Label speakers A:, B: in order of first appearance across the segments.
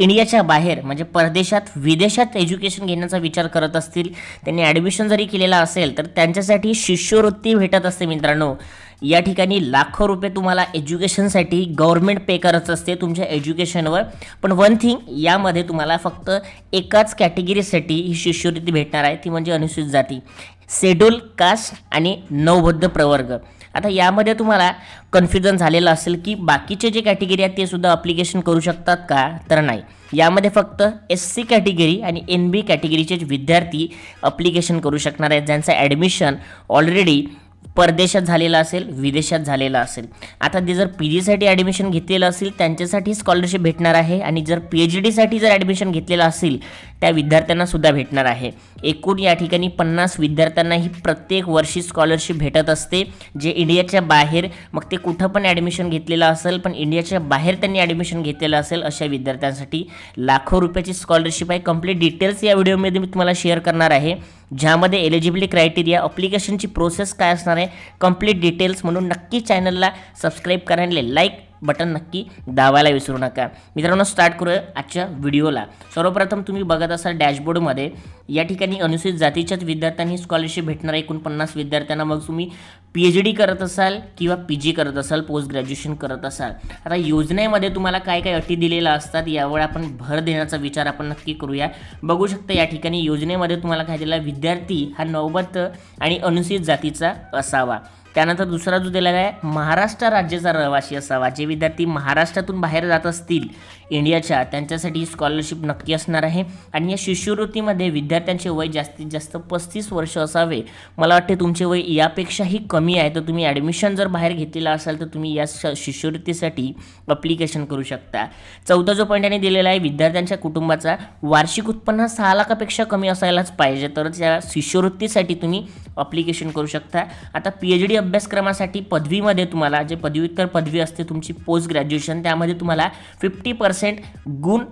A: इंडियाच्या बाहेर म्हणजे परदेशात विदेशात एज्युकेशन घेण्याचा विचार करत असतील त्यांनी ॲडमिशन जरी केलेला असेल तर त्यांच्यासाठी शिष्यवृत्ती भेटत असते मित्रांनो या ठिकाणी लाखो रुपये तुम्हाला एज्युकेशनसाठी गव्हर्मेंट पे करत असते तुमच्या एज्युकेशनवर पण वन थिंग यामध्ये तुम्हाला फक्त एकाच कॅटेगरीसाठी ही शिष्यवृत्ती भेटणार आहे ती म्हणजे अनुसूचित जाती शेड्यूल कास्ट आणि नवबद्ध प्रवर्ग आता यामध्ये तुम्हाला कन्फ्युजन झालेलं असेल की बाकीचे जे कॅटेगरी आहेत ते सुद्धा अप्लिकेशन करू शकतात का तर नाही यामध्ये फक्त एस सी कॅटेगरी आणि एन बी कॅटेगरीचे विद्यार्थी अप्लिकेशन करू शकणार आहेत ज्यांचं ॲडमिशन ऑलरेडी परदेशात झालेलं असेल विदेशात झालेला असेल आता ते जर पी जीसाठी ॲडमिशन घेतलेलं असेल त्यांच्यासाठी स्कॉलरशिप भेटणार आहे आणि जर पी एच डीसाठी जर ॲडमिशन घेतलेलं असेल त्या विद्यार्थ्यांनासुद्धा भेटणार आहे एकूण या ठिकाणी पन्नास विद्यार्थ्यांना ही प्रत्येक वर्षी स्कॉलरशिप भेटत असते जे इंडियाच्या बाहेर मग ते कुठं पण ॲडमिशन घेतलेलं असेल पण इंडियाच्या बाहेर त्यांनी ॲडमिशन घेतलेलं असेल अशा विद्यार्थ्यांसाठी लाखो रुपयाची स्कॉलरशिप आहे कंप्लीट डिटेल्स या व्हिडिओमध्ये मी तुम्हाला शेअर करणार आहे ज्यामध्ये एलिजिबिलिटी क्रायटेरिया अप्लिकेशनची प्रोसेस काय असणार आहे कंप्लीट डिटेल्स म्हणून नक्की चॅनलला सबस्क्राईब करायला लाईक बटन नक्की दावायला विसरू नका मित्रांनो स्टार्ट करूया आजच्या व्हिडिओला सर्वप्रथम तुम्ही बघत असाल डॅशबोर्डमध्ये या ठिकाणी अनुसूचित जातीच्याच विद्यार्थ्यांनी स्कॉलरशिप भेटणार एकोणपन्नास विद्यार्थ्यांना मग तुम्ही पी एच डी करत असाल किंवा पी जी करत असाल पोस्ट ग्रॅज्युएशन करत असाल आता योजनेमध्ये तुम्हाला काय काय अटी दिलेल्या असतात यावर आपण भर देण्याचा विचार आपण नक्की करूया बघू शकता या ठिकाणी योजनेमध्ये तुम्हाला काय दिला विद्यार्थी हा नवबत आणि अनुसूचित जातीचा असावा त्यानंतर दुसरा जो दिलेला आहे महाराष्ट्र राज्याचा रहिवासी असावा जे विद्यार्थी महाराष्ट्रातून बाहेर जात असतील इंडियाच्या त्यांच्यासाठी स्कॉलरशिप नक्की असणार आहे आणि या शिष्यवृत्तीमध्ये विद्यार्थ्यांचे वय जास्तीत जास्त पस्तीस वर्ष असावे मला वाटते तुमचे वय यापेक्षाही कमी आहे तर तुम्ही ॲडमिशन जर बाहेर घेतलेला असाल तर तुम्ही या शिष्यवृत्तीसाठी अप्लिकेशन करू शकता चौथा जो पॉईंट यांनी दिलेला आहे विद्यार्थ्यांच्या कुटुंबाचा वार्षिक उत्पन्न सहा लाखापेक्षा कमी असायलाच पाहिजे तरच या शिष्यवृत्तीसाठी तुम्ही अप्लिकेशन करू शकता आता पी एच डी अभ्यासक्रमासाठी पदवीमध्ये तुम्हाला जे पदव्युत्तर पदवी असते तुमची पोस्ट ग्रॅज्युएशन त्यामध्ये तुम्हाला फिफ्टी पर्सेंट गुण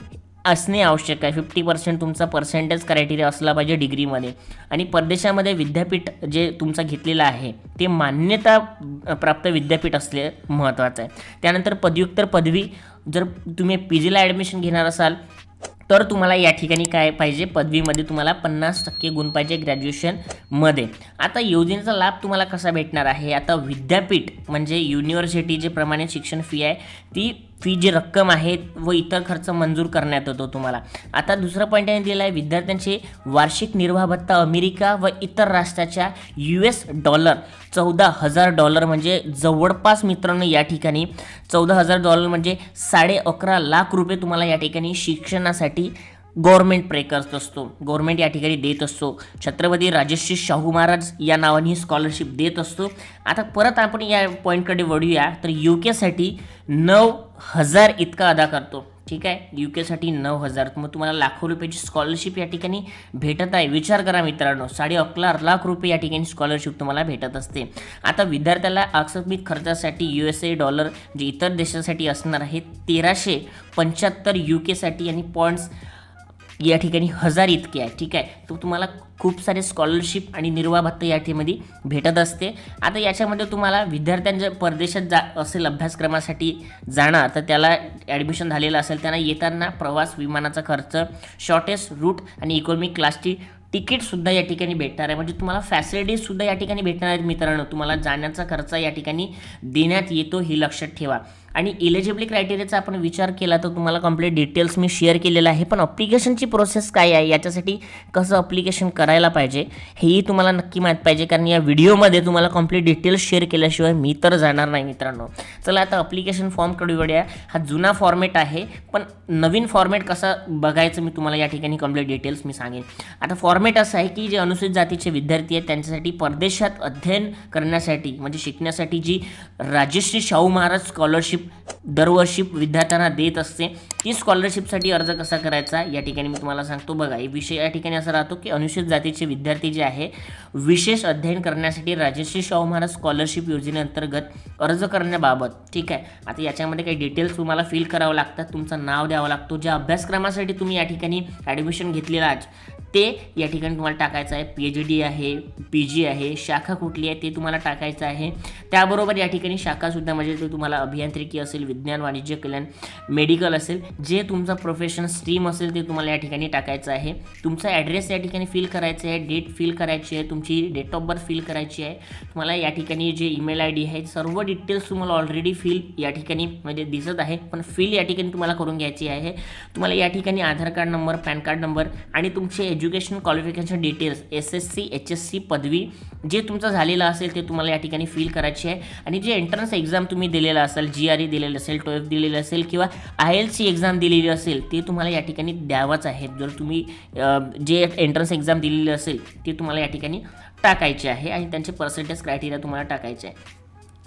A: असणे आवश्यक आहे फिफ्टी पर्सेंट तुमचा पर्सेंटेज क्रायटेरिया असला पाहिजे डिग्रीमध्ये आणि परदेशामध्ये विद्यापीठ जे तुमचं घेतलेलं आहे ते मान्यता प्राप्त विद्यापीठ असले महत्त्वाचं आहे त्यानंतर पदव्युत्तर पदवी जर तुम्ही पी जीला ॲडमिशन घेणार असाल तर तुम्हाला या ठिकाणी काय पाहिजे पदवीमध्ये तुम्हाला पन्नास टक्के गुण पाहिजे ग्रॅज्युएशनमध्ये आता योजनेचा लाभ तुम्हाला कसा भेटणार आहे आता विद्यापीठ म्हणजे युनिव्हर्सिटी जे प्रमाणे शिक्षण फी आहे ती फी जी रक्कम आहे व इतर खर्च मंजूर करण्यात येतो तुम्हाला आता दुसरा पॉईंट यांनी दिला आहे विद्यार्थ्यांचे वार्षिक निर्वाह भत्ता अमेरिका व इतर राष्ट्राच्या यू एस डॉलर चौदा हजार डॉलर म्हणजे जवळपास मित्रांनो या ठिकाणी चौदा हजार डॉलर म्हणजे साडे अकरा लाख रुपये तुम्हाला या ठिकाणी शिक्षणासाठी गव्हर्मेंट प्रे करत असतो गव्हर्मेंट या ठिकाणी देत असतो छत्रपती राजश्री शाहू महाराज या नावाने ही स्कॉलरशिप देत असतो आता परत आपण या पॉईंटकडे वळूया तर यू केसाठी नऊ हजार इतका अदा करतो ठीक आहे यू केसाठी नऊ हजार मग तुम्हाला लाखो रुपयाची स्कॉलरशिप या ठिकाणी भेटत आहे विचार करा मित्रांनो साडे अकरा लाख रुपये या ठिकाणी स्कॉलरशिप तुम्हाला भेटत असते आता विद्यार्थ्याला आकस्मिक खर्चासाठी यू एस ए डॉलर जे इतर देशासाठी असणार आहे तेराशे पंच्याहत्तर यू केसाठी आणि पॉईंट्स या ठिकाणी हजार इतके आहे ठीक आहे तर तुम्हाला खूप सारे स्कॉलरशिप आणि निर्वाह भत्ता या ठिकाणी भेटत असते आता याच्यामध्ये तुम्हाला विद्यार्थ्यांच्या परदेशात जा असेल अभ्यासक्रमासाठी जाणार तर त्याला ॲडमिशन झालेलं असेल त्यांना येताना प्रवास विमानाचा खर्च शॉर्टेस्ट रूट आणि इकॉनॉमिक क्लासची तिकीटसुद्धा या ठिकाणी भेटणार आहे म्हणजे तुम्हाला फॅसिलिटीजसुद्धा या ठिकाणी भेटणार आहेत मित्रांनो तुम्हाला जाण्याचा खर्च या ठिकाणी देण्यात येतो हे लक्षात ठेवा आणि इलिजिबल क्रायटेरियाचा आपण विचार केला तर तुम्हाला कंप्लीट डिटेल्स मी शेअर केलेला आहे पण अप्लिकेशनची प्रोसेस काय आहे याच्यासाठी कसं अप्लिकेशन करायला पाहिजे हेही तुम्हाला नक्की माहीत पाहिजे कारण या व्हिडिओमध्ये तुम्हाला कंप्लीट डिटेल्स शेअर केल्याशिवाय मी तर जाणार नाही मित्रांनो चला आता अप्लिकेशन कडू आहे हा जुना फॉर्मेट आहे पण नवीन फॉर्मेट कसा बघायचं मी तुम्हाला या ठिकाणी कंप्लीट डिटेल्स मी सांगेन आता फॉर्मेट असं आहे की जे अनुसूचित जातीचे विद्यार्थी आहेत त्यांच्यासाठी परदेशात अध्ययन करण्यासाठी म्हणजे शिकण्यासाठी जी राजश्री शाहू महाराज स्कॉलरशिप दरवर्षी विद्यार्थ्यांना देत असते ती स्कॉलरशिपसाठी अर्ज कसा करायचा या ठिकाणी मी तुम्हाला सांगतो बघा विषय या ठिकाणी असा राहतो की अनुसूचित जातीचे विद्यार्थी जे आहे विशेष अध्ययन करण्यासाठी राजश्री शाहू महाराज स्कॉलरशिप योजनेअंतर्गत अर्ज करण्याबाबत ठीक आहे आता याच्यामध्ये काही डिटेल्स तुम्हाला फिल करावं लागतात तुमचं नाव द्यावं लागतो ज्या अभ्यासक्रमासाठी तुम्ही या ठिकाणी ॲडमिशन घेतलेला ते या ठिकाणी तुम्हाला टाकायचं आहे पी एच डी आहे पी जी आहे शाखा कुठली आहे ते तुम्हाला टाकायचं आहे त्याबरोबर या ठिकाणी शाखासुद्धा म्हणजे ते तुम्हाला अभियांत्रिकी असेल विज्ञान वाणिज्य कल्याण मेडिकल असेल जे तुमचा प्रोफेशन स्ट्रीम असेल ते तुम्हाला या ठिकाणी टाकायचं आहे तुमचा ॲड्रेस या ठिकाणी फिल करायचा आहे डेट फिल करायची आहे तुमची डेट ऑफ बर्थ फिल करायची आहे तुम्हाला या ठिकाणी जे ईमेल आय डी आहे सर्व डिटेल्स तुम्हाला ऑलरेडी फिल या ठिकाणी म्हणजे दिसत आहे पण फिल या ठिकाणी तुम्हाला करून घ्यायची आहे तुम्हाला या ठिकाणी Aadhaar card number PAN card number आणि तुमचे education qualification details S S C H S C पदवी जे तुमचं झालेलं असेल ते तुम्हाला या ठिकाणी फील करायची आहे आणि जे एंट्रन्स एक्झाम तुम्ही दिलेला असाल जी आर ई दिलेलं असेल ट्वेल्थ e दिलेलं असेल किंवा आय एल सी एक्झाम दिलेली असेल ते तुम्हाला या ठिकाणी द्यावंच आहे जर तुम्ही जे एंट्रन्स एक्झाम दिलेली असेल ते तुम्हाला या ठिकाणी टाकायचे आहे आणि त्यांचे पर्सेंटेज क्रायटेरिया तुम्हाला टाकायचे आहे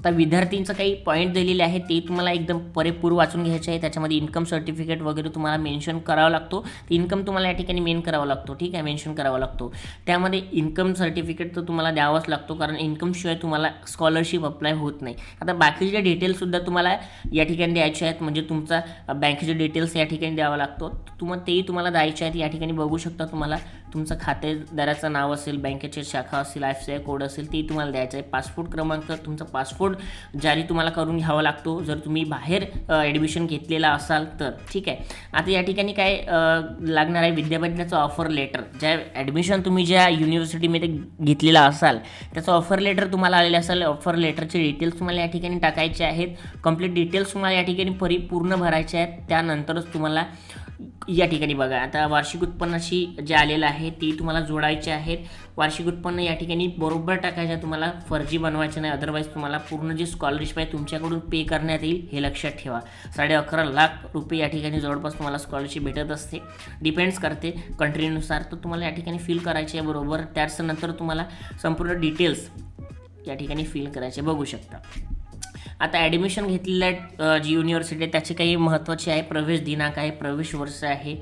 A: आता विद्यार्थींचं काही पॉईंट दिलेले आहे ते तुम्हाला एकदम परेपूर वाचून घ्यायचे आहे त्याच्यामध्ये इन्कम सर्टिफिकेट वगैरे तुम्हाला मेन्शन करावा लागतो तर इन्कम तुम्हाला या ठिकाणी मेन करावा लागतो ठीक आहे मेन्शन करावा लागतो त्यामध्ये इन्कम सर्टिफिकेट तर तुम्हाला द्यावाच लागतो कारण इन्कमशिवाय तुम्हाला स्कॉलरशिप अप्लाय होत नाही आता बाकीचे डिटेल्ससुद्धा तुम्हाला या ठिकाणी द्यायचे आहेत म्हणजे तुमचा बँकेचे डिटेल्स या ठिकाणी द्यावा लागतो तुम्हाला तेही तुम्हाला द्यायचे आहेत या ठिकाणी बघू शकता तुम्हाला तुमचं खातेदाराचं नाव असेल बँकेची शाखा असेल आय सी आय कोड असेल ती तुम्हाला द्यायचं आहे पासपोर्ट क्रमांक तुमचा पासपोर्ट जारी तुम्हाला करून घ्यावा लागतो जर तुम्ही बाहेर ॲडमिशन घेतलेला असाल तर ठीक आहे आता या ठिकाणी काय लागणार आहे विद्यापीठाचं ऑफर लेटर ज्या ॲडमिशन तुम्ही ज्या युनिव्हर्सिटीमध्ये घेतलेला असाल त्याचं ऑफर लेटर तुम्हाला आलेलं असाल ऑफर लेटरचे डिटेल्स तुम्हाला या ठिकाणी टाकायचे आहेत कंप्लीट डिटेल्स तुम्हाला या ठिकाणी परिपूर्ण भरायचे आहेत त्यानंतरच तुम्हाला या ठिकाणी बघा आता वार्षिक उत्पन्नाशी जे आलेलं आहे आहेत ती तुम्हाला जोडायचे आहेत वार्षिक उत्पन्न या ठिकाणी बरोबर टाकायचं तुम्हाला फर्जी बनवायचं नाही अदरवाइज तुम्हाला पूर्ण जी स्कॉलरशिप आहे तुमच्याकडून पे करण्यात येईल हे लक्षात ठेवा साडे अकरा लाख रुपये या ठिकाणी जवळपास तुम्हाला स्कॉलरशिप भेटत असते डिपेंड्स करते कंट्रीनुसार तर तुम्हाला या ठिकाणी फिल करायचे आहे बरोबर नंतर तुम्हाला संपूर्ण डिटेल्स या ठिकाणी फिल करायचे बघू शकता आता ॲडमिशन घेतलेल्या जी युनिव्हर्सिटी आहे त्याचे काही महत्त्वाचे आहे प्रवेश दिनांक आहे प्रवेश वर्ष आहे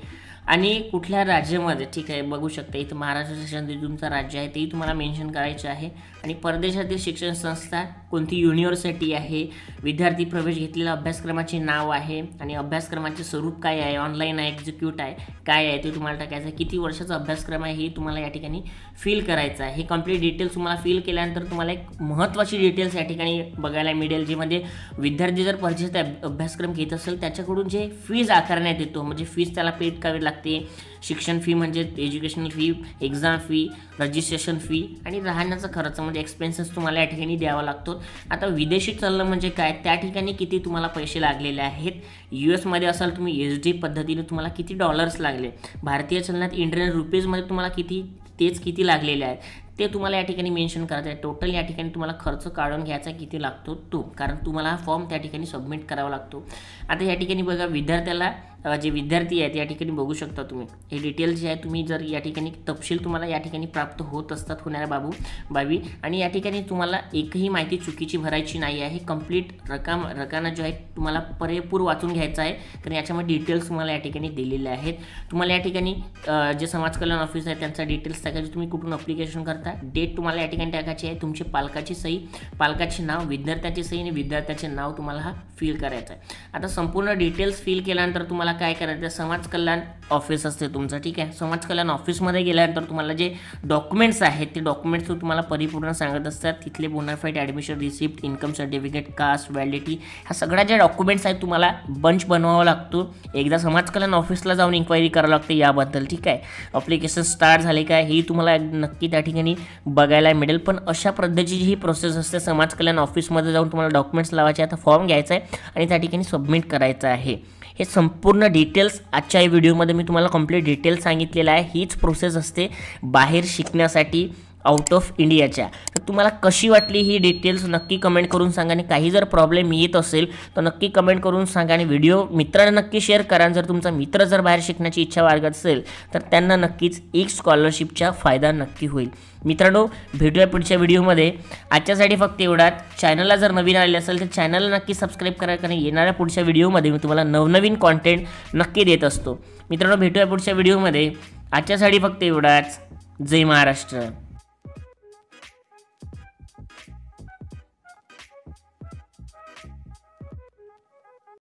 A: आणि कुठल्या राज्यामध्ये ठीक आहे बघू शकता इथं महाराष्ट्र शिक्षण तुमचं राज्य आहे तेही तुम्हाला मेन्शन करायचं आहे आणि परदेशातील शिक्षण संस्था कोणती युनिव्हर्सिटी आहे विद्यार्थी प्रवेश घेतलेल्या अभ्यासक्रमाचे नाव आहे आणि अभ्यासक्रमाचे स्वरूप काय आहे ऑनलाईन आहे एक्झिक्यूट आहे काय आहे ते तुम्हाला टाकायचं आहे किती वर्षाचा अभ्यासक्रम आहे हे तुम्हाला या ठिकाणी फिल करायचं आहे हे कंप्लीट डिटेल्स तुम्हाला फिल केल्यानंतर तुम्हाला एक महत्त्वाची डिटेल्स या ठिकाणी बघायला मिळेल जे म्हणजे विद्यार्थी जर परदेशात अभ्यासक्रम घेत असेल त्याच्याकडून जे फीज आकारण्यात येतो म्हणजे फीज त्याला पेड करावी लागते लागते शिक्षण फी म्हणजे educational fee exam fee registration fee आणि राहण्याचा खर्च म्हणजे एक्सपेन्सेस तुम्हाला या ठिकाणी द्यावा लागतो आता विदेशी चलन म्हणजे काय त्या ठिकाणी किती तुम्हाला पैसे लागलेले आहेत यू एसमध्ये असाल तुम्ही एच डी पद्धतीने तुम्हाला किती डॉलर्स लागले भारतीय चलनात इंडियन रुपीजमध्ये तुम्हाला किती तेच किती लागलेले आहेत ते तुम्हाला या ठिकाणी मेन्शन करायचं आहे टोटल या ठिकाणी तुम्हाला खर्च काढून घ्यायचा किती लागतो तो कारण तुम्हाला हा फॉर्म त्या ठिकाणी सबमिट करावा लागतो आता या ठिकाणी बघा विद्यार्थ्याला जे विद्यार्थी आहेत या ठिकाणी बघू शकता तुम्ही हे डिटेल्स जे आहे तुम्ही जर या ठिकाणी तपशील तुम्हाला या ठिकाणी प्राप्त होत असतात होणाऱ्या बाबू बाबी आणि या ठिकाणी तुम्हाला एकही माहिती चुकीची भरायची नाही आहे कंप्लीट रकाम रकाना जो आहे तुम्हाला परेपूर वाचून घ्यायचा आहे कारण याच्यामध्ये डिटेल्स तुम्हाला या ठिकाणी दिलेले आहेत तुम्हाला या ठिकाणी जे समाज कल्याण ऑफिस आहे त्यांचा डिटेल्स टाकायचे तुम्ही कुठून अप्लिकेशन करता डेट तुम्हाला या ठिकाणी टाकायची आहे तुमचे पालकाची सही पालकाचे नाव विद्यार्थ्याची सही आणि विद्यार्थ्याचे नाव तुम्हाला हा फिल करायचं आहे आता संपूर्ण डिटेल्स फिल केल्यानंतर तुम्हाला तुम्हाला काय करायचं समाज कल्याण ऑफिस असते तुमचं ठीक आहे समाज कल्याण ऑफिसमध्ये गेल्यानंतर तुम्हाला जे डॉक्युमेंट्स आहेत ते डॉक्युमेंट्स तुम्हाला परिपूर्ण सांगत असतात तिथले bonafide admission receipt income certificate caste validity ह्या सगळ्या ज्या डॉक्युमेंट्स आहेत तुम्हाला बंच बनवावा लागतो एकदा समाज कल्याण ऑफिसला जाऊन इन्क्वायरी करावं लागते याबद्दल ठीक आहे अप्लिकेशन स्टार्ट झाले काय हे तुम्हाला नक्की त्या ठिकाणी बघायला मिळेल पण अशा पद्धतीची ही प्रोसेस असते समाज कल्याण ऑफिसमध्ये जाऊन तुम्हाला डॉक्युमेंट्स लावायचे आता फॉर्म घ्यायचा आहे आणि त्या ठिकाणी सबमिट करायचं आहे हे संपूर्ण डिटेल्स आजच्या व्हिडिओमध्ये मी तुम्हाला कंप्लीट डिटेल्स सांगितलेलं आहे हीच प्रोसेस असते बाहेर शिकण्यासाठी आउट ऑफ इंडियाच्या तर तुम्हाला कशी वाटली ही डिटेल्स नक्की कमेंट करून सांगा आणि काही जर प्रॉब्लेम येत असेल तर नक्की कमेंट करून सांगा आणि व्हिडिओ मित्रांना नक्की शेअर करा जर तुमचा मित्र जर बाहेर शिकण्याची इच्छा वागत असेल तर त्यांना नक्कीच एक स्कॉलरशिपचा फायदा नक्की होईल मित्रांनो भेटूया पुढच्या व्हिडिओमध्ये आजच्यासाठी फक्त एवढाच चॅनलला जर नवीन आले असेल तर चॅनलला नक्की सबस्क्राईब करा कारण येणाऱ्या पुढच्या व्हिडिओमध्ये मी तुम्हाला नवनवीन कॉन्टेंट नक्की देत असतो मित्रांनो भेटूया पुढच्या व्हिडिओमध्ये आजच्यासाठी फक्त एवढाच जय महाराष्ट्र